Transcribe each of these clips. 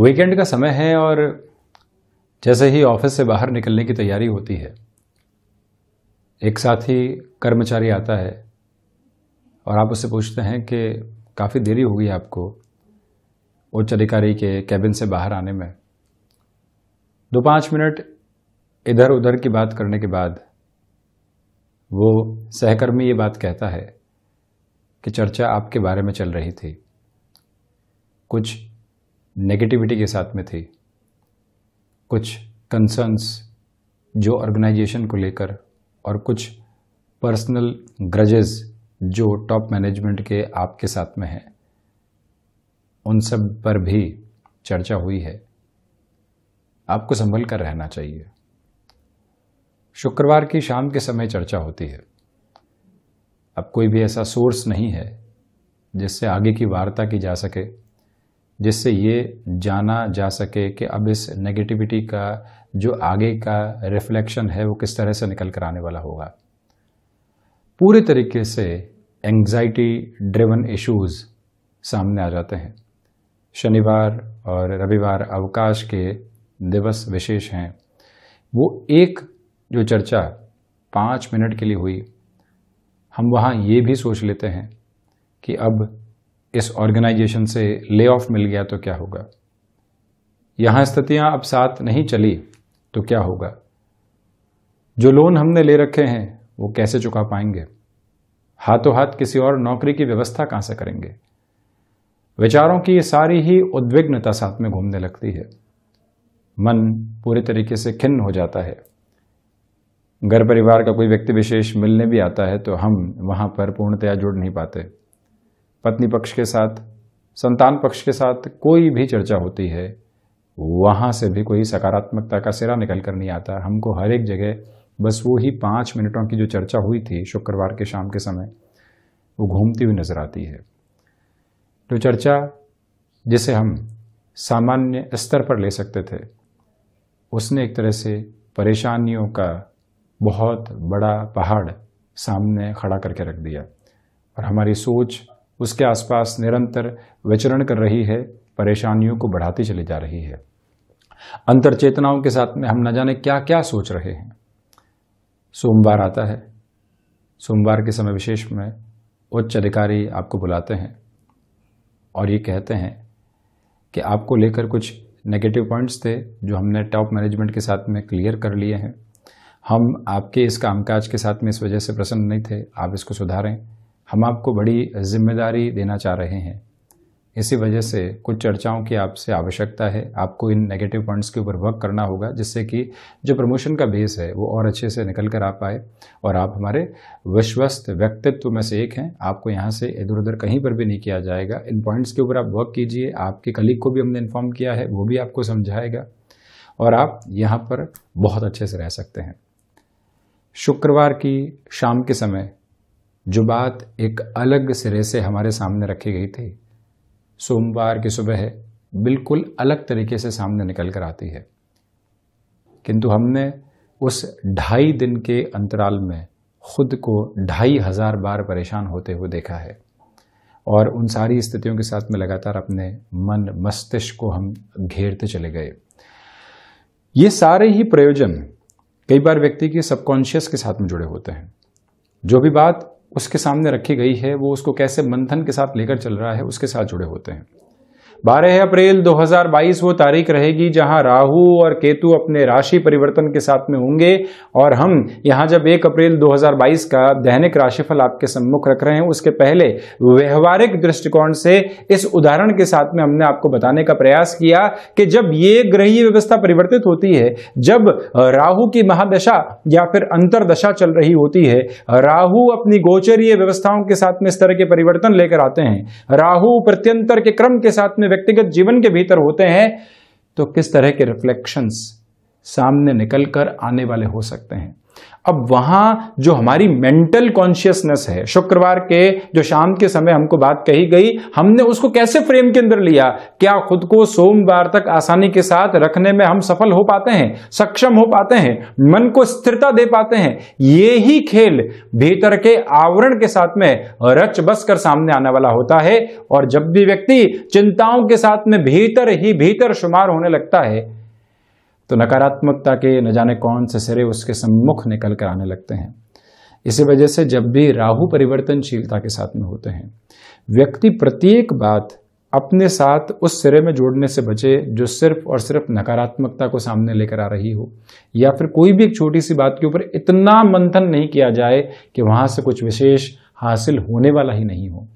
weekend का समय है और जैसे ही ऑफिस से बाहर निकलने की तैयारी होती है एक साथी कर्मचारी आता है और आप उससे पूछते हैं कि काफ़ी देरी हो गई आपको उच्च अधिकारी के कैबिन से बाहर आने में दो पाँच मिनट इधर उधर की बात करने के बाद वो सहकर्मी ये बात कहता है कि चर्चा आपके बारे में चल रही थी कुछ नेगेटिविटी के साथ में थी कुछ कंसर्न्स जो ऑर्गेनाइजेशन को लेकर और कुछ पर्सनल ग्रजेस जो टॉप मैनेजमेंट के आपके साथ में हैं उन सब पर भी चर्चा हुई है आपको संभल कर रहना चाहिए शुक्रवार की शाम के समय चर्चा होती है अब कोई भी ऐसा सोर्स नहीं है जिससे आगे की वार्ता की जा सके जिससे ये जाना जा सके कि अब इस नेगेटिविटी का जो आगे का रिफ्लेक्शन है वो किस तरह से निकल कर आने वाला होगा पूरे तरीके से एंग्जाइटी ड्रिवन इश्यूज़ सामने आ जाते हैं शनिवार और रविवार अवकाश के दिवस विशेष हैं वो एक जो चर्चा पाँच मिनट के लिए हुई हम वहाँ ये भी सोच लेते हैं कि अब इस ऑर्गेनाइजेशन से ले ऑफ मिल गया तो क्या होगा यहां स्थितियां अब साथ नहीं चली तो क्या होगा जो लोन हमने ले रखे हैं वो कैसे चुका पाएंगे हाथों हाथ किसी और नौकरी की व्यवस्था कहां से करेंगे विचारों की ये सारी ही उद्विग्नता साथ में घूमने लगती है मन पूरे तरीके से खिन्न हो जाता है घर परिवार का कोई व्यक्ति विशेष मिलने भी आता है तो हम वहां पर पूर्णतया जुड़ नहीं पाते पत्नी पक्ष के साथ संतान पक्ष के साथ कोई भी चर्चा होती है वहाँ से भी कोई सकारात्मकता का सिरा निकल कर नहीं आता हमको हर एक जगह बस वो ही पाँच मिनटों की जो चर्चा हुई थी शुक्रवार के शाम के समय वो घूमती हुई नज़र आती है तो चर्चा जिसे हम सामान्य स्तर पर ले सकते थे उसने एक तरह से परेशानियों का बहुत बड़ा पहाड़ सामने खड़ा करके रख दिया और हमारी सोच उसके आसपास निरंतर विचरण कर रही है परेशानियों को बढ़ाती चली जा रही है अंतर चेतनाओं के साथ में हम न जाने क्या क्या सोच रहे हैं सोमवार आता है सोमवार के समय विशेष में उच्च अधिकारी आपको बुलाते हैं और ये कहते हैं कि आपको लेकर कुछ नेगेटिव पॉइंट्स थे जो हमने टॉप मैनेजमेंट के साथ में क्लियर कर लिए हैं हम आपके इस कामकाज के साथ में इस वजह से प्रसन्न नहीं थे आप इसको सुधारें हम आपको बड़ी जिम्मेदारी देना चाह रहे हैं इसी वजह से कुछ चर्चाओं की आपसे आवश्यकता है आपको इन नेगेटिव पॉइंट्स के ऊपर वर्क करना होगा जिससे कि जो प्रमोशन का बेस है वो और अच्छे से निकल कर आ पाए और आप हमारे विश्वस्त व्यक्तित्व में से एक हैं आपको यहाँ से इधर उधर कहीं पर भी नहीं किया जाएगा इन पॉइंट्स के ऊपर आप वर्क कीजिए आपके कलीग को भी हमने इन्फॉर्म किया है वो भी आपको समझाएगा और आप यहाँ पर बहुत अच्छे से रह सकते हैं शुक्रवार की शाम के समय जो बात एक अलग सिरे से हमारे सामने रखी गई थी सोमवार की सुबह बिल्कुल अलग तरीके से सामने निकल कर आती है किंतु हमने उस ढाई दिन के अंतराल में खुद को ढाई हजार बार परेशान होते हुए देखा है और उन सारी स्थितियों के साथ में लगातार अपने मन मस्तिष्क को हम घेरते चले गए ये सारे ही प्रयोजन कई बार व्यक्ति के सबकॉन्शियस के साथ में जुड़े होते हैं जो भी बात उसके सामने रखी गई है वो उसको कैसे मंथन के साथ लेकर चल रहा है उसके साथ जुड़े होते हैं बारह अप्रैल 2022 वो तारीख रहेगी जहां राहु और केतु अपने राशि परिवर्तन के साथ में होंगे और हम यहां जब एक अप्रैल 2022 का दैनिक राशिफल आपके सम्मुख रख रहे हैं उसके पहले व्यवहारिक दृष्टिकोण से इस उदाहरण के साथ में हमने आपको बताने का प्रयास किया कि जब ये ग्रही व्यवस्था परिवर्तित होती है जब राहु की महादशा या फिर अंतरदशा चल रही होती है राहु अपनी गोचरीय व्यवस्थाओं के साथ में इस तरह के परिवर्तन लेकर आते हैं राहु प्रत्यंतर के क्रम के साथ में व्यक्तिगत जीवन के भीतर होते हैं तो किस तरह के रिफ्लेक्शंस सामने निकल कर आने वाले हो सकते हैं अब वहां जो हमारी मेंटल कॉन्शियसनेस है शुक्रवार के जो शाम के समय हमको बात कही गई हमने उसको कैसे फ्रेम के अंदर लिया क्या खुद को सोमवार तक आसानी के साथ रखने में हम सफल हो पाते हैं सक्षम हो पाते हैं मन को स्थिरता दे पाते हैं ये ही खेल भीतर के आवरण के साथ में रच बस कर सामने आने वाला होता है और जब भी व्यक्ति चिंताओं के साथ में भीतर ही भीतर शुमार होने लगता है तो नकारात्मकता के न जाने कौन से सिरे उसके सम्मुख निकल कर आने लगते हैं इसी वजह से जब भी राहु परिवर्तनशीलता के साथ में होते हैं व्यक्ति प्रत्येक बात अपने साथ उस सिरे में जोड़ने से बचे जो सिर्फ और सिर्फ नकारात्मकता को सामने लेकर आ रही हो या फिर कोई भी एक छोटी सी बात के ऊपर इतना मंथन नहीं किया जाए कि वहां से कुछ विशेष हासिल होने वाला ही नहीं हो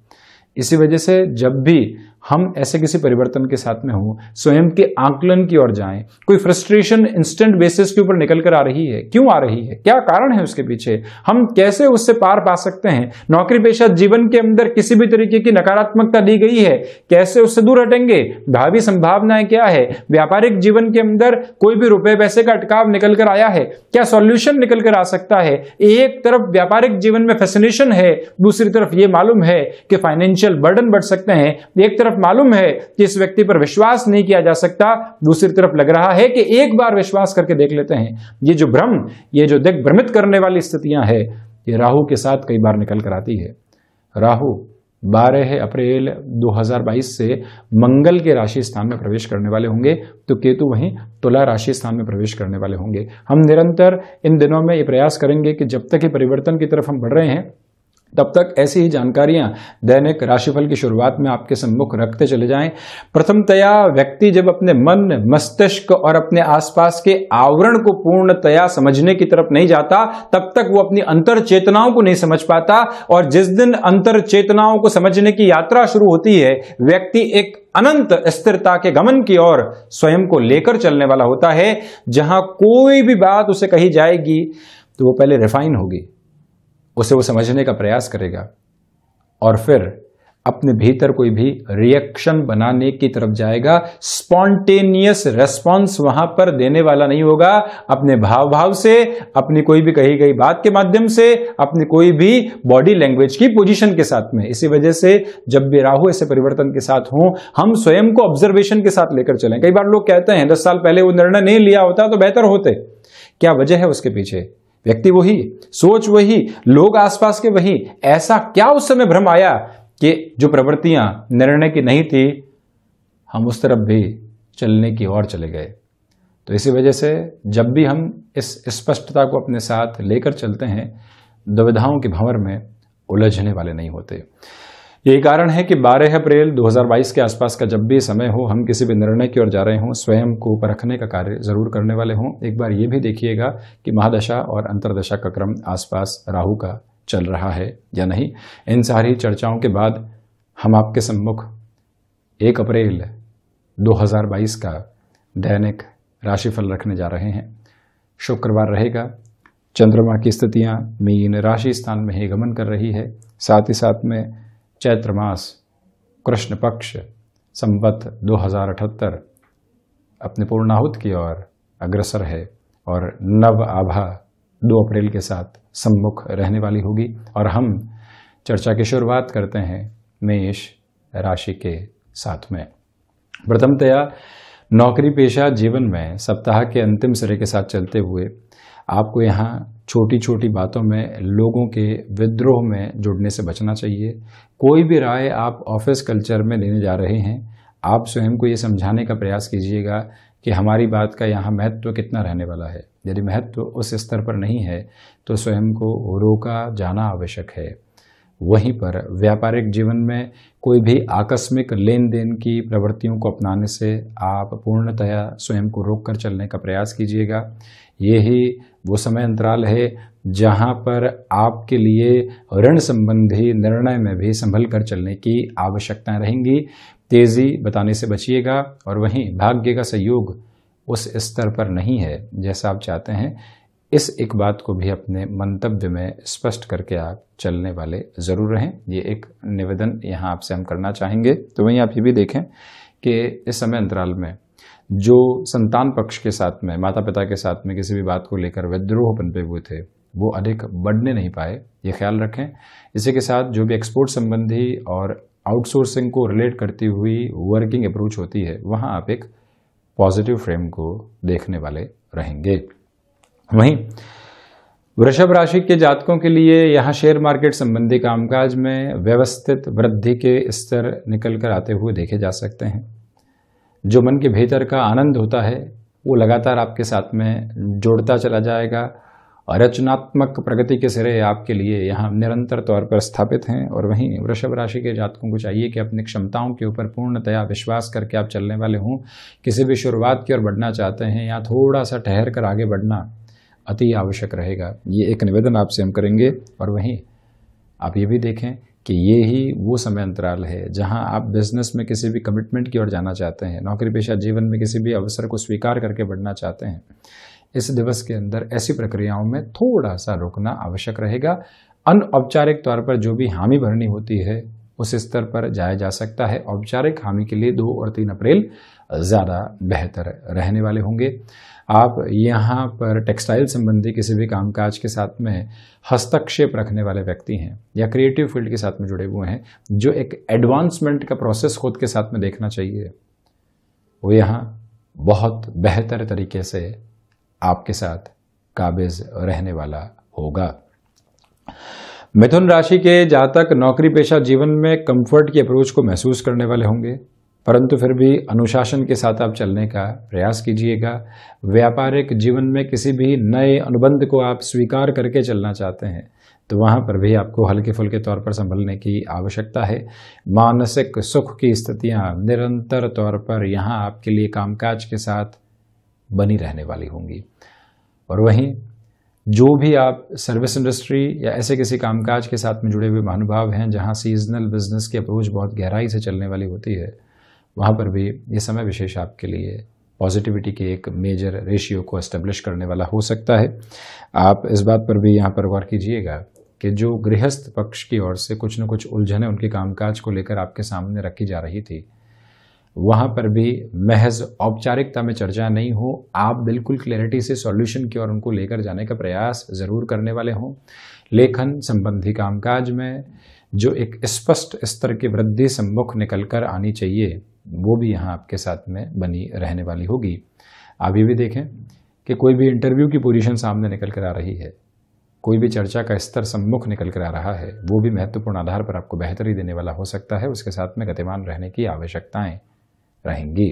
इसी वजह से जब भी हम ऐसे किसी परिवर्तन के साथ में हो स्वयं के आंकलन की ओर जाएं कोई फ्रस्ट्रेशन इंस्टेंट बेसिस के ऊपर निकल कर आ रही है क्यों आ रही है क्या कारण है उसके पीछे हम कैसे उससे पार पा सकते हैं नौकरी पेशा जीवन के अंदर किसी भी तरीके की नकारात्मकता दी गई है कैसे उससे दूर हटेंगे भावी संभावनाएं क्या है व्यापारिक जीवन के अंदर कोई भी रुपये पैसे का अटकाव निकल कर आया है क्या सोल्यूशन निकल कर आ सकता है एक तरफ व्यापारिक जीवन में फैसिनेशन है दूसरी तरफ ये मालूम है कि फाइनेंशियल बर्डन बढ़ सकते हैं एक तरफ तरफ मालूम है कि इस व्यक्ति पर विश्वास नहीं किया जा सकता दूसरी तरफ लग रहा है कि एक बार विश्वास करके देख लेते हैं ये जो भ्रम ये जो दिग् भ्रमित करने वाली स्थितियां है ये राहु के साथ कई बार निकल कर आती है राहु 12 अप्रैल 2022 से मंगल के राशि स्थान में प्रवेश करने वाले होंगे तो केतु वहीं तुला राशि स्थान में प्रवेश करने वाले होंगे हम निरंतर इन दिनों में ये प्रयास करेंगे कि जब तक ये परिवर्तन की तरफ हम बढ़ रहे हैं तब तक ऐसी ही जानकारियां दैनिक राशिफल की शुरुआत में आपके सम्मुख रखते चले जाएं प्रथमतया व्यक्ति जब अपने मन मस्तिष्क और अपने आसपास के आवरण को पूर्णतया समझने की तरफ नहीं जाता तब तक वो अपनी अंतर चेतनाओं को नहीं समझ पाता और जिस दिन अंतर चेतनाओं को समझने की यात्रा शुरू होती है व्यक्ति एक अनंत स्थिरता के गमन की ओर स्वयं को लेकर चलने वाला होता है जहां कोई भी बात उसे कही जाएगी तो वो पहले रिफाइन होगी उसे वो समझने का प्रयास करेगा और फिर अपने भीतर कोई भी रिएक्शन बनाने की तरफ जाएगा स्पॉन्टेनियस रेस्पॉन्स वहां पर देने वाला नहीं होगा अपने भाव भाव से अपनी कोई भी कही गई बात के माध्यम से अपनी कोई भी बॉडी लैंग्वेज की पोजीशन के साथ में इसी वजह से जब भी राहु ऐसे परिवर्तन के साथ हो हम स्वयं को ऑब्जर्वेशन के साथ लेकर चलें कई बार लोग कहते हैं दस साल पहले वो निर्णय नहीं लिया होता तो बेहतर होते क्या वजह है उसके पीछे व्यक्ति वही सोच वही लोग आसपास के वही ऐसा क्या उस समय भ्रम आया कि जो प्रवृत्तियां निर्णय की नहीं थी हम उस तरफ भी चलने की ओर चले गए तो इसी वजह से जब भी हम इस स्पष्टता को अपने साथ लेकर चलते हैं दुविधाओं के भंवर में उलझने वाले नहीं होते यही कारण है कि 12 अप्रैल 2022 के आसपास का जब भी समय हो हम किसी भी निर्णय की ओर जा रहे हों स्वयं को परखने का कार्य जरूर करने वाले हों एक बार ये भी देखिएगा कि महादशा और अंतरदशा का क्रम आसपास राहु का चल रहा है या नहीं इन सारी चर्चाओं के बाद हम आपके सम्मुख एक अप्रैल 2022 का दैनिक राशिफल रखने जा रहे हैं शुक्रवार रहेगा चंद्रमा की स्थितियां मीन राशि स्थान में ही गमन कर रही है साथ ही साथ में चैत्र मास कृष्ण पक्ष संवत 2078 अपने पूर्णाहुत की ओर अग्रसर है और नव आभा 2 अप्रैल के साथ सम्मुख रहने वाली होगी और हम चर्चा की शुरुआत करते हैं मेष राशि के साथ में प्रथमतया नौकरी पेशा जीवन में सप्ताह के अंतिम सिरे के साथ चलते हुए आपको यहाँ छोटी छोटी बातों में लोगों के विद्रोह में जुड़ने से बचना चाहिए कोई भी राय आप ऑफिस कल्चर में लेने जा रहे हैं आप स्वयं को ये समझाने का प्रयास कीजिएगा कि हमारी बात का यहाँ महत्व कितना रहने वाला है यदि महत्व उस स्तर पर नहीं है तो स्वयं को रोका जाना आवश्यक है वहीं पर व्यापारिक जीवन में कोई भी आकस्मिक लेन देन की प्रवृत्तियों को अपनाने से आप पूर्णतया स्वयं को रोक कर चलने का प्रयास कीजिएगा ये ही वो समय अंतराल है जहाँ पर आपके लिए ऋण संबंधी निर्णय में भी संभल कर चलने की आवश्यकता रहेंगी तेज़ी बताने से बचिएगा और वहीं भाग्य का सहयोग उस स्तर पर नहीं है जैसा आप चाहते हैं इस एक बात को भी अपने मंतव्य में स्पष्ट करके आप चलने वाले ज़रूर रहें ये एक निवेदन यहाँ आपसे हम करना चाहेंगे तो वहीं आप ये भी देखें कि इस समय अंतराल में जो संतान पक्ष के साथ में माता पिता के साथ में किसी भी बात को लेकर विद्रोह पनपे हुए थे वो अधिक बढ़ने नहीं पाए ये ख्याल रखें इसी के साथ जो भी एक्सपोर्ट संबंधी और आउटसोर्सिंग को रिलेट करती हुई वर्किंग अप्रोच होती है वहाँ आप एक पॉजिटिव फ्रेम को देखने वाले रहेंगे वहीं वृषभ राशि के जातकों के लिए यहाँ शेयर मार्केट संबंधी कामकाज में व्यवस्थित वृद्धि के स्तर निकल कर आते हुए देखे जा सकते हैं जो मन के भीतर का आनंद होता है वो लगातार आपके साथ में जोड़ता चला जाएगा रचनात्मक प्रगति के सिरे आपके लिए यहाँ निरंतर तौर पर स्थापित हैं और वहीं वृषभ राशि के जातकों को चाहिए कि अपनी क्षमताओं के ऊपर पूर्णतया विश्वास करके आप चलने वाले हों किसी भी शुरुआत की ओर बढ़ना चाहते हैं या थोड़ा सा ठहर कर आगे बढ़ना अति आवश्यक रहेगा ये एक निवेदन आपसे हम करेंगे और वहीं आप ये भी देखें कि ये ही वो समय अंतराल है जहां आप बिजनेस में किसी भी कमिटमेंट की ओर जाना चाहते हैं नौकरी पेशा जीवन में किसी भी अवसर को स्वीकार करके बढ़ना चाहते हैं इस दिवस के अंदर ऐसी प्रक्रियाओं में थोड़ा सा रुकना आवश्यक रहेगा अनौपचारिक तौर पर जो भी हामी भरनी होती है उस स्तर पर जाया जा सकता है औपचारिक हामी के लिए दो और तीन अप्रैल ज़्यादा बेहतर रहने वाले होंगे आप यहाँ पर टेक्सटाइल संबंधी किसी भी कामकाज के साथ में हस्तक्षेप रखने वाले व्यक्ति हैं या क्रिएटिव फील्ड के साथ में जुड़े हुए हैं जो एक एडवांसमेंट का प्रोसेस खुद के साथ में देखना चाहिए वो यहाँ बहुत बेहतर तरीके से आपके साथ काबिज रहने वाला होगा मिथुन राशि के जातक नौकरी पेशा जीवन में कंफर्ट की अप्रोच को महसूस करने वाले होंगे परंतु फिर भी अनुशासन के साथ आप चलने का प्रयास कीजिएगा व्यापारिक जीवन में किसी भी नए अनुबंध को आप स्वीकार करके चलना चाहते हैं तो वहाँ पर भी आपको हल्के फुल्के तौर पर संभलने की आवश्यकता है मानसिक सुख की स्थितियाँ निरंतर तौर पर यहाँ आपके लिए कामकाज के साथ बनी रहने वाली होंगी और वहीं जो भी आप सर्विस इंडस्ट्री या ऐसे किसी कामकाज के साथ में जुड़े हुए महानुभाव हैं जहाँ सीजनल बिजनेस की अप्रोच बहुत गहराई से चलने वाली होती है वहाँ पर भी ये समय विशेष आपके लिए पॉजिटिविटी के एक मेजर रेशियो को एस्टेब्लिश करने वाला हो सकता है आप इस बात पर भी यहाँ पर गौर कीजिएगा कि जो गृहस्थ पक्ष की ओर से कुछ न कुछ उलझने उनके कामकाज को लेकर आपके सामने रखी जा रही थी वहाँ पर भी महज औपचारिकता में चर्चा नहीं हो आप बिल्कुल क्लैरिटी से सॉल्यूशन की ओर उनको लेकर जाने का प्रयास ज़रूर करने वाले हों लेखन संबंधी कामकाज में जो एक स्पष्ट स्तर की वृद्धि से मुख निकल कर आनी चाहिए वो भी यहाँ आपके साथ में बनी रहने वाली होगी आप ये भी देखें कि कोई भी इंटरव्यू की पोजीशन सामने निकल कर आ रही है कोई भी चर्चा का स्तर सम्मुख निकल कर आ रहा है वो भी महत्वपूर्ण आधार पर आपको बेहतरी देने वाला हो सकता है उसके साथ में गतिमान रहने की आवश्यकताएं रहेंगी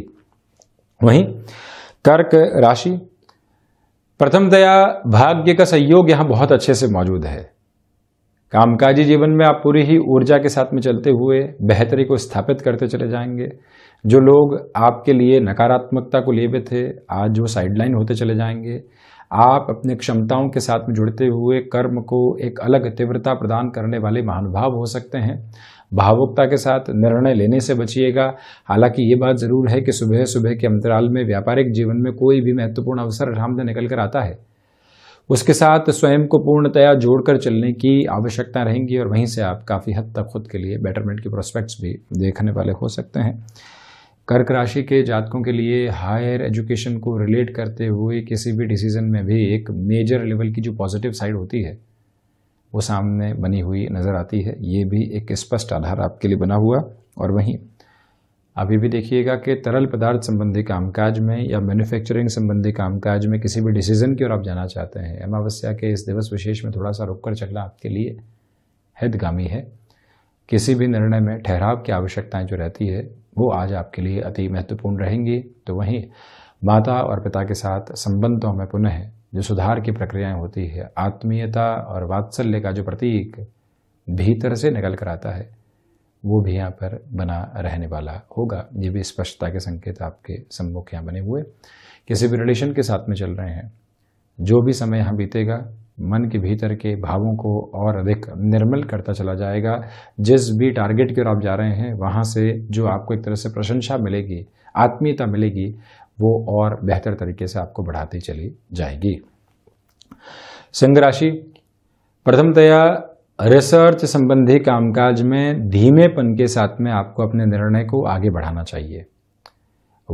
वहीं कर्क राशि प्रथमतया भाग्य का सहयोग यहाँ बहुत अच्छे से मौजूद है कामकाजी जीवन में आप पूरी ही ऊर्जा के साथ में चलते हुए बेहतरी को स्थापित करते चले जाएंगे जो लोग आपके लिए नकारात्मकता को लिए हुए थे आज वो साइडलाइन होते चले जाएंगे आप अपने क्षमताओं के साथ में जुड़ते हुए कर्म को एक अलग तीव्रता प्रदान करने वाले महानुभाव हो सकते हैं भावुकता के साथ निर्णय लेने से बचिएगा हालांकि ये बात ज़रूर है कि सुबह सुबह के अंतराल में व्यापारिक जीवन में कोई भी महत्वपूर्ण अवसर सामने निकल कर आता है उसके साथ स्वयं को पूर्णतया जोड़कर चलने की आवश्यकता रहेगी और वहीं से आप काफ़ी हद तक खुद के लिए बेटरमेंट के प्रोस्पेक्ट्स भी देखने वाले हो सकते हैं कर्क राशि के जातकों के लिए हायर एजुकेशन को रिलेट करते हुए किसी भी डिसीजन में भी एक मेजर लेवल की जो पॉजिटिव साइड होती है वो सामने बनी हुई नज़र आती है ये भी एक स्पष्ट आधार आपके लिए बना हुआ और वहीं अभी भी देखिएगा कि तरल पदार्थ संबंधी कामकाज में या मैन्युफैक्चरिंग संबंधी कामकाज में किसी भी डिसीजन की ओर आप जाना चाहते हैं अमावस्या के इस दिवस विशेष में थोड़ा सा रुक कर चलना आपके लिए हितगामी है किसी भी निर्णय में ठहराव की आवश्यकताएं जो रहती है वो आज आपके लिए अति महत्वपूर्ण रहेंगी तो वहीं माता और पिता के साथ संबंधों में पुनः जो सुधार की प्रक्रियाएं होती है आत्मीयता और वात्सल्य का जो प्रतीक भीतर से निकल कर आता है वो भी यहाँ पर बना रहने वाला होगा ये भी स्पष्टता के संकेत आपके सम्मुख यहाँ बने हुए किसी भी रिलेशन के साथ में चल रहे हैं जो भी समय यहाँ बीतेगा मन के भीतर के भावों को और अधिक निर्मल करता चला जाएगा जिस भी टारगेट की ओर आप जा रहे हैं वहाँ से जो आपको एक तरह से प्रशंसा मिलेगी आत्मीयता मिलेगी वो और बेहतर तरीके से आपको बढ़ाती चली जाएगी सिंह राशि प्रथमतया रिसर्च संबंधी कामकाज में धीमेपन के साथ में आपको अपने निर्णय को आगे बढ़ाना चाहिए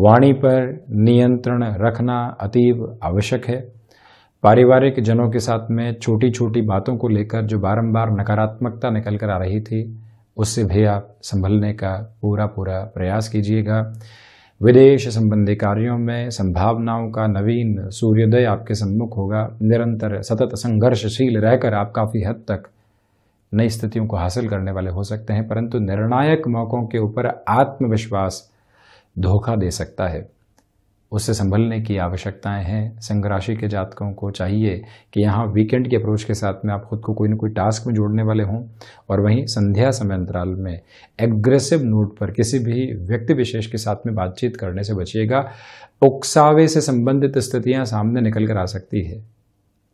वाणी पर नियंत्रण रखना अतीब आवश्यक है पारिवारिक जनों के साथ में छोटी छोटी बातों को लेकर जो बारंबार नकारात्मकता निकल कर आ रही थी उससे भी आप संभलने का पूरा पूरा प्रयास कीजिएगा विदेश संबंधी कार्यों में संभावनाओं का नवीन सूर्योदय आपके सम्मुख होगा निरंतर सतत संघर्षशील रहकर आप काफ़ी हद तक नई स्थितियों को हासिल करने वाले हो सकते हैं परंतु निर्णायक मौक़ों के ऊपर आत्मविश्वास धोखा दे सकता है उससे संभलने की आवश्यकताएं हैं सिंह राशि के जातकों को चाहिए कि यहाँ वीकेंड के अप्रोच के साथ में आप खुद को कोई ना कोई टास्क में जोड़ने वाले हों और वहीं संध्या समय अंतराल में एग्रेसिव नोट पर किसी भी व्यक्ति विशेष के साथ में बातचीत करने से बचिएगा उकसावे से संबंधित स्थितियाँ सामने निकल कर आ सकती है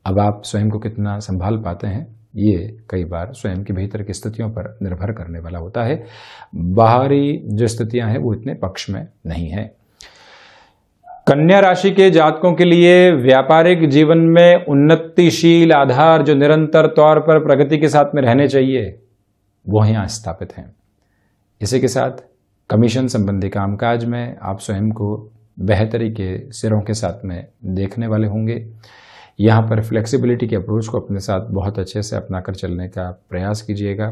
अब आप स्वयं को कितना संभाल पाते हैं ये कई बार स्वयं के भीतर की स्थितियों पर निर्भर करने वाला होता है बाहरी जो स्थितियां हैं वो इतने पक्ष में नहीं है कन्या राशि के जातकों के लिए व्यापारिक जीवन में उन्नतिशील आधार जो निरंतर तौर पर प्रगति के साथ में रहने चाहिए वो यहां स्थापित हैं इसी के साथ कमीशन संबंधी कामकाज में आप स्वयं को बेहतरी के सिरों के साथ में देखने वाले होंगे यहाँ पर फ्लेक्सिबिलिटी के अप्रोच को अपने साथ बहुत अच्छे से अपना कर चलने का प्रयास कीजिएगा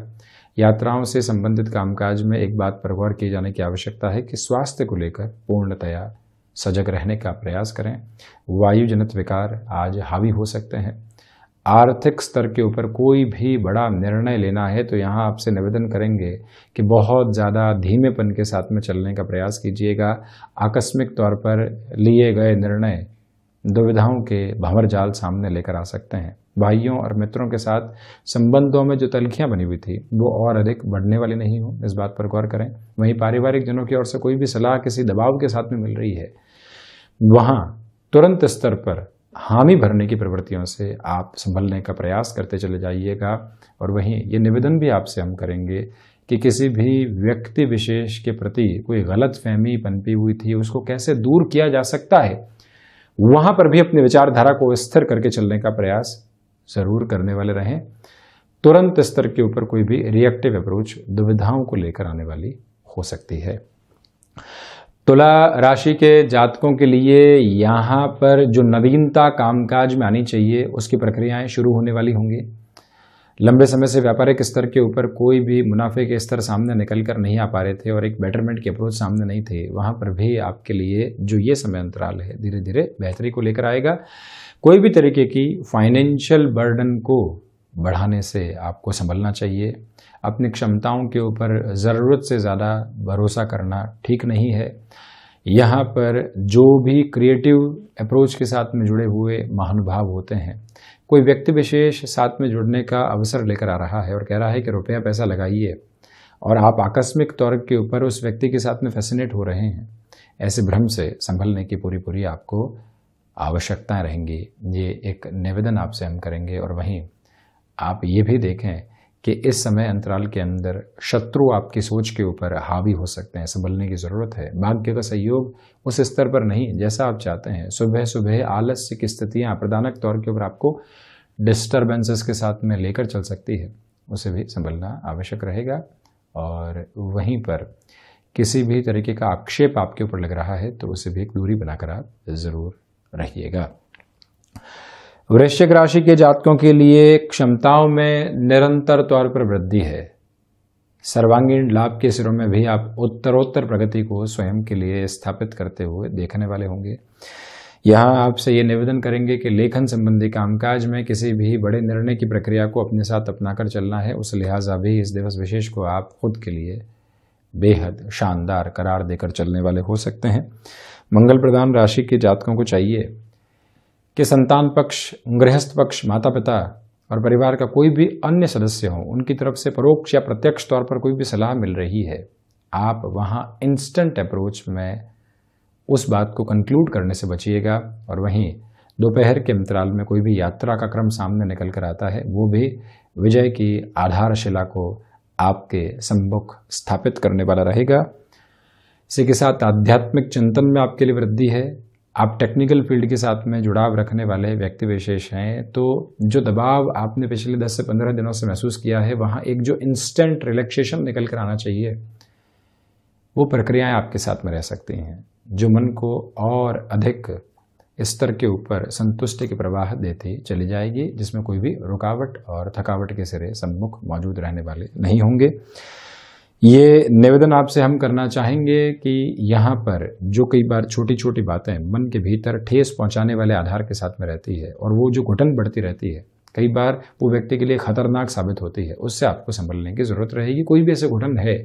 यात्राओं से संबंधित कामकाज में एक बात पर गौर किए जाने की आवश्यकता है कि स्वास्थ्य को लेकर पूर्णतया सजग रहने का प्रयास करें वायुजनित विकार आज हावी हो सकते हैं आर्थिक स्तर के ऊपर कोई भी बड़ा निर्णय लेना है तो यहाँ आपसे निवेदन करेंगे कि बहुत ज़्यादा धीमेपन के साथ में चलने का प्रयास कीजिएगा आकस्मिक तौर पर लिए गए निर्णय दुविधाओं के भंवर जाल सामने लेकर आ सकते हैं भाइयों और मित्रों के साथ संबंधों में जो तलखियाँ बनी हुई थी वो और अधिक बढ़ने वाली नहीं हो इस बात पर गौर करें वहीं पारिवारिक जनों की ओर से कोई भी सलाह किसी दबाव के साथ में मिल रही है वहाँ तुरंत स्तर पर हामी भरने की प्रवृत्तियों से आप संभलने का प्रयास करते चले जाइएगा और वहीं ये निवेदन भी आपसे हम करेंगे कि किसी भी व्यक्ति विशेष के प्रति कोई गलत फहमी पनपी हुई थी उसको कैसे दूर किया जा सकता है वहां पर भी अपनी विचारधारा को स्थिर करके चलने का प्रयास जरूर करने वाले रहें तुरंत स्तर के ऊपर कोई भी रिएक्टिव अप्रोच दुविधाओं को लेकर आने वाली हो सकती है तुला राशि के जातकों के लिए यहाँ पर जो नवीनता कामकाज में आनी चाहिए उसकी प्रक्रियाएं शुरू होने वाली होंगी लंबे समय से व्यापारिक स्तर के ऊपर कोई भी मुनाफे के स्तर सामने निकल कर नहीं आ पा रहे थे और एक बेटरमेंट की अप्रोच सामने नहीं थे वहाँ पर भी आपके लिए जो ये समय अंतराल है धीरे धीरे बेहतरी को लेकर आएगा कोई भी तरीके की फाइनेंशियल बर्डन को बढ़ाने से आपको संभलना चाहिए अपनी क्षमताओं के ऊपर ज़रूरत से ज़्यादा भरोसा करना ठीक नहीं है यहाँ पर जो भी क्रिएटिव अप्रोच के साथ में जुड़े हुए महानुभाव होते हैं कोई व्यक्ति विशेष साथ में जुड़ने का अवसर लेकर आ रहा है और कह रहा है कि रुपया पैसा लगाइए और आप आकस्मिक तौर के ऊपर उस व्यक्ति के साथ में फैसिनेट हो रहे हैं ऐसे भ्रम से संभलने की पूरी पूरी आपको आवश्यकताएं रहेंगी ये एक निवेदन आपसे हम करेंगे और वहीं आप ये भी देखें कि इस समय अंतराल के अंदर शत्रु आपकी सोच के ऊपर हावी हो सकते हैं संभलने की ज़रूरत है भाग्य का सहयोग उस स्तर पर नहीं जैसा आप चाहते हैं सुबह सुबह आलस्य की स्थितियाँ प्रदानक तौर के ऊपर आपको डिस्टर्बेंसेस के साथ में लेकर चल सकती है उसे भी संभलना आवश्यक रहेगा और वहीं पर किसी भी तरीके का आक्षेप आपके ऊपर लग रहा है तो उसे भी एक दूरी बनाकर आप ज़रूर रहिएगा वृश्चिक राशि के जातकों के लिए क्षमताओं में निरंतर तौर पर वृद्धि है सर्वांगीण लाभ के सिरों में भी आप उत्तरोत्तर प्रगति को स्वयं के लिए स्थापित करते हुए देखने वाले होंगे यहाँ आपसे ये निवेदन करेंगे कि लेखन संबंधी कामकाज में किसी भी बड़े निर्णय की प्रक्रिया को अपने साथ अपनाकर चलना है उस लिहाजा भी इस दिवस विशेष को आप खुद के लिए बेहद शानदार करार देकर चलने वाले हो सकते हैं मंगल प्रधान राशि के जातकों को चाहिए कि संतान पक्ष गृहस्थ पक्ष माता पिता और परिवार का कोई भी अन्य सदस्य हो उनकी तरफ से परोक्ष या प्रत्यक्ष तौर पर कोई भी सलाह मिल रही है आप वहाँ इंस्टेंट अप्रोच में उस बात को कंक्लूड करने से बचिएगा और वहीं दोपहर के अंतराल में कोई भी यात्रा का क्रम सामने निकल कर आता है वो भी विजय की आधारशिला को आपके सम्मुख स्थापित करने वाला रहेगा इसी के साथ आध्यात्मिक चिंतन में आपके लिए वृद्धि है आप टेक्निकल फील्ड के साथ में जुड़ाव रखने वाले व्यक्ति विशेष हैं तो जो दबाव आपने पिछले 10 से 15 दिनों से महसूस किया है वहाँ एक जो इंस्टेंट रिलैक्सेशन निकल कर आना चाहिए वो प्रक्रियाएं आपके साथ में रह सकती हैं जो मन को और अधिक स्तर के ऊपर संतुष्टि के प्रवाह देती चली जाएगी जिसमें कोई भी रुकावट और थकावट के सिरे सम्मुख मौजूद रहने वाले नहीं होंगे ये निवेदन आपसे हम करना चाहेंगे कि यहाँ पर जो कई बार छोटी छोटी बातें मन के भीतर ठेस पहुँचाने वाले आधार के साथ में रहती है और वो जो घुटन बढ़ती रहती है कई बार वो व्यक्ति के लिए खतरनाक साबित होती है उससे आपको संभलने की ज़रूरत रहेगी कोई भी ऐसे घुटन है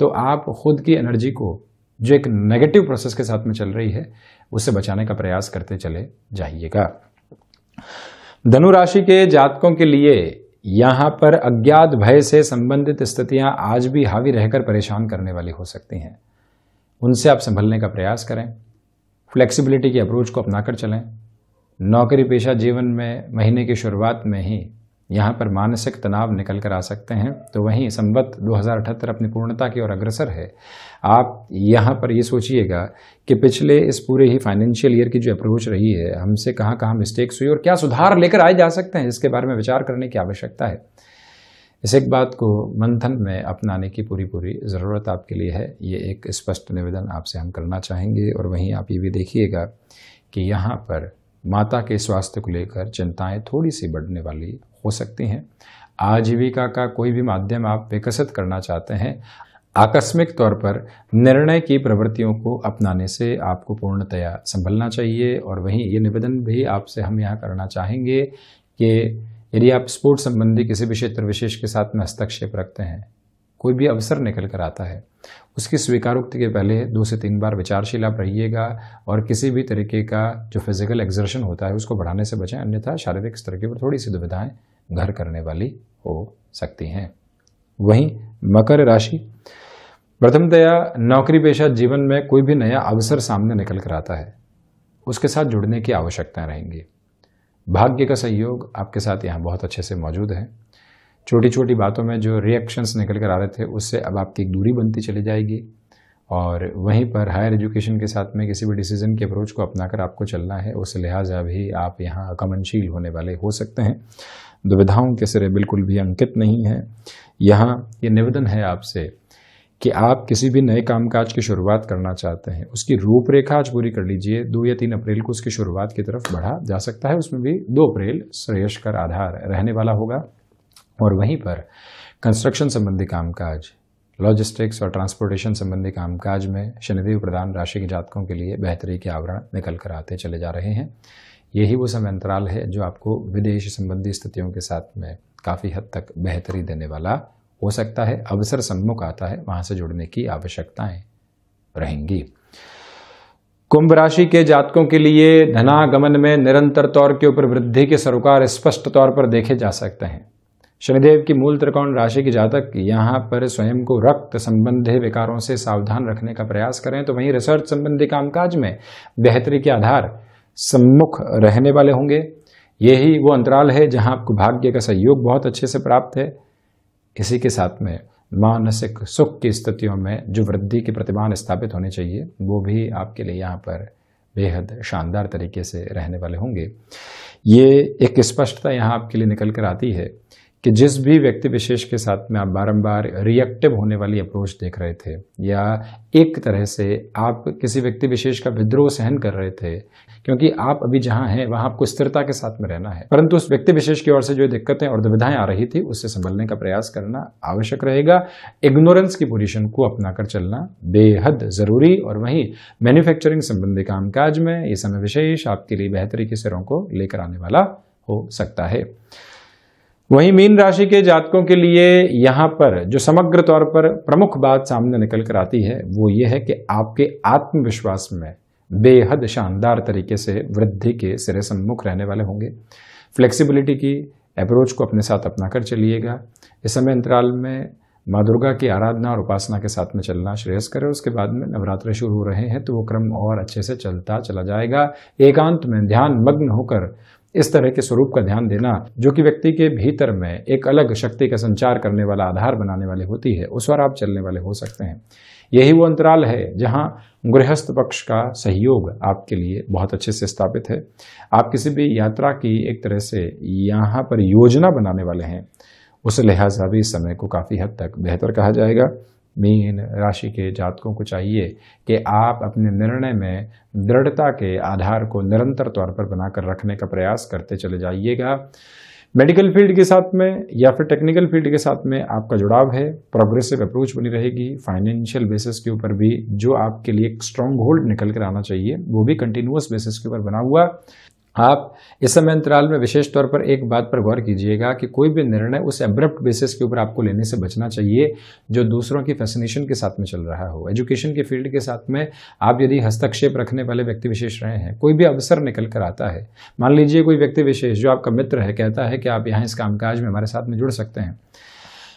तो आप खुद की एनर्जी को जो एक नेगेटिव प्रोसेस के साथ में चल रही है उससे बचाने का प्रयास करते चले जाइएगा धनु राशि के जातकों के लिए यहाँ पर अज्ञात भय से संबंधित स्थितियाँ आज भी हावी रहकर परेशान करने वाली हो सकती हैं उनसे आप संभलने का प्रयास करें फ्लेक्सिबिलिटी की अप्रोच को अपनाकर चलें नौकरी पेशा जीवन में महीने की शुरुआत में ही यहाँ पर मानसिक तनाव निकल कर आ सकते हैं तो वहीं संबत दो अपनी पूर्णता की ओर अग्रसर है आप यहाँ पर ये सोचिएगा कि पिछले इस पूरे ही फाइनेंशियल ईयर की जो अप्रोच रही है हमसे कहाँ कहाँ मिस्टेक्स हुई और क्या सुधार लेकर आए जा सकते हैं इसके बारे में विचार करने की आवश्यकता है इस एक बात को मंथन में अपनाने की पूरी पूरी ज़रूरत आपके लिए है ये एक स्पष्ट निवेदन आपसे हम करना चाहेंगे और वहीं आप ये भी देखिएगा कि यहाँ पर माता के स्वास्थ्य को लेकर चिंताएं थोड़ी सी बढ़ने वाली हो सकती हैं आजीविका का कोई भी माध्यम आप विकसित करना चाहते हैं आकस्मिक तौर पर निर्णय की प्रवृत्तियों को अपनाने से आपको पूर्णतया संभलना चाहिए और वहीं ये निवेदन भी आपसे हम यहाँ करना चाहेंगे कि यदि आप स्पोर्ट्स संबंधी किसी भी क्षेत्र विशेष के साथ में हस्तक्षेप रखते हैं कोई भी अवसर निकल कर आता है उसकी स्वीकारोक्ति के पहले दो से तीन बार विचारशील आप रहिएगा और किसी भी तरीके का जो फिजिकल एग्जर्शन होता है उसको बढ़ाने से बचें अन्यथा शारीरिक स्तर के पर थोड़ी सी दुविधाएँ घर करने वाली हो सकती हैं वहीं मकर राशि प्रथमतया नौकरी पेशा जीवन में कोई भी नया अवसर सामने निकल कर आता है उसके साथ जुड़ने की आवश्यकताएं रहेंगी भाग्य का सहयोग आपके साथ यहाँ बहुत अच्छे से मौजूद है छोटी छोटी बातों में जो रिएक्शंस निकल कर आ रहे थे उससे अब आपकी एक दूरी बनती चली जाएगी और वहीं पर हायर एजुकेशन के साथ में किसी भी डिसीजन के अप्रोच को अपनाकर आपको चलना है उस लिहाजा भी आप यहाँ अकमनशील होने वाले हो सकते हैं दुविधाओं के सिरे बिल्कुल भी अंकित नहीं है यहाँ ये यह निवेदन है आपसे कि आप किसी भी नए कामकाज की शुरुआत करना चाहते हैं उसकी रूपरेखा आज पूरी कर लीजिए दो या तीन अप्रैल को उसकी शुरुआत की तरफ बढ़ा जा सकता है उसमें भी दो अप्रैल श्रेयस्कर कर आधार रहने वाला होगा और वहीं पर कंस्ट्रक्शन संबंधी कामकाज लॉजिस्टिक्स और ट्रांसपोर्टेशन संबंधी कामकाज में शनिदेव प्रधान राशि के जातकों के लिए बेहतरी के आवरण निकल कर आते चले जा रहे हैं यही वो समय अंतराल है जो आपको विदेश संबंधी स्थितियों के साथ में काफ़ी हद तक बेहतरी देने वाला हो सकता है अवसर सम्मुख आता है वहाँ से जुड़ने की आवश्यकताएं रहेंगी कुंभ राशि के जातकों के लिए धनागमन में निरंतर तौर के ऊपर वृद्धि के सरोकार स्पष्ट तौर पर देखे जा सकते हैं शनिदेव की मूल त्रिकोण राशि की जातक यहाँ पर स्वयं को रक्त संबंधी विकारों से सावधान रखने का प्रयास करें तो वहीं रिसर्च संबंधी कामकाज में बेहतरी के आधार सम्मुख रहने वाले होंगे यही वो अंतराल है जहाँ आपको भाग्य का सहयोग बहुत अच्छे से प्राप्त है इसी के साथ में मानसिक सुख की स्थितियों में जो वृद्धि की प्रतिमान स्थापित होनी चाहिए वो भी आपके लिए यहाँ पर बेहद शानदार तरीके से रहने वाले होंगे ये एक स्पष्टता यहाँ आपके लिए निकल कर आती है कि जिस भी व्यक्ति विशेष के साथ में आप बारंबार रिएक्टिव होने वाली अप्रोच देख रहे थे या एक तरह से आप किसी व्यक्ति विशेष का विद्रोह सहन कर रहे थे क्योंकि आप अभी जहां हैं वहां आपको स्थिरता के साथ में रहना है परंतु उस व्यक्ति विशेष की ओर से जो दिक्कतें और दुविधाएं आ रही थी उससे संभलने का प्रयास करना आवश्यक रहेगा इग्नोरेंस की पोजिशन को अपनाकर चलना बेहद जरूरी और वहीं मैन्युफैक्चरिंग संबंधी कामकाज में ये समय विशेष आपके लिए बेहतरी के सिरों को लेकर आने वाला हो सकता है वहीं मीन राशि के जातकों के लिए यहाँ पर जो समग्र तौर पर प्रमुख बात सामने निकल कर आती है वो ये है कि आपके आत्मविश्वास में बेहद शानदार तरीके से वृद्धि के सिरे सम्मुख रहने वाले होंगे फ्लेक्सिबिलिटी की अप्रोच को अपने साथ अपना कर चलिएगा इस समय अंतराल में माँ दुर्गा की आराधना और उपासना के साथ में चलना श्रेयस्कर है उसके बाद में नवरात्र शुरू हो रहे हैं तो वो क्रम और अच्छे से चलता चला जाएगा एकांत में ध्यान मग्न होकर इस तरह के स्वरूप का ध्यान देना जो कि व्यक्ति के भीतर में एक अलग शक्ति का संचार करने वाला आधार बनाने वाली होती है उस पर आप चलने वाले हो सकते हैं यही वो अंतराल है जहाँ गृहस्थ पक्ष का सहयोग आपके लिए बहुत अच्छे से स्थापित है आप किसी भी यात्रा की एक तरह से यहाँ पर योजना बनाने वाले हैं उस लिहाजा भी इस समय को काफ़ी हद तक बेहतर कहा जाएगा मीन राशि के जातकों को चाहिए कि आप अपने निर्णय में दृढ़ता के आधार को निरंतर तौर पर बनाकर रखने का प्रयास करते चले जाइएगा मेडिकल फील्ड के साथ में या फिर टेक्निकल फील्ड के साथ में आपका जुड़ाव है प्रोग्रेसिव अप्रोच बनी रहेगी फाइनेंशियल बेसिस के ऊपर भी जो आपके लिए एक स्ट्रॉन्ग होल्ड निकल कर आना चाहिए वो भी कंटिन्यूस बेसिस के ऊपर बना हुआ आप इस समय अंतराल में विशेष तौर पर एक बात पर गौर कीजिएगा कि कोई भी निर्णय उस एब्रप्ट बेसिस के ऊपर आपको लेने से बचना चाहिए जो दूसरों की फैसिनेशन के साथ में चल रहा हो एजुकेशन के फील्ड के साथ में आप यदि हस्तक्षेप रखने वाले व्यक्ति विशेष रहे हैं कोई भी अवसर निकल कर आता है मान लीजिए कोई व्यक्ति विशेष जो आपका मित्र है कहता है कि आप यहाँ इस कामकाज में हमारे साथ में जुड़ सकते हैं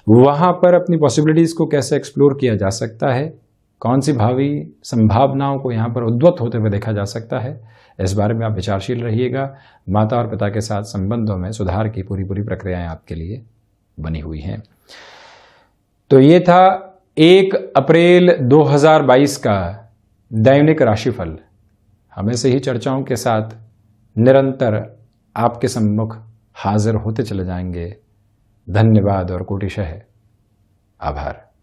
वहाँ पर अपनी पॉसिबिलिटीज़ को कैसे एक्सप्लोर किया जा सकता है कौन सी भावी संभावनाओं को यहाँ पर उद्वत होते हुए देखा जा सकता है इस बारे में आप विचारशील रहिएगा माता और पिता के साथ संबंधों में सुधार की पूरी पूरी प्रक्रियाएं आपके लिए बनी हुई हैं तो ये था एक अप्रैल 2022 का दैनिक राशिफल से ही चर्चाओं के साथ निरंतर आपके सम्मुख हाजिर होते चले जाएंगे धन्यवाद और कोटिशह आभार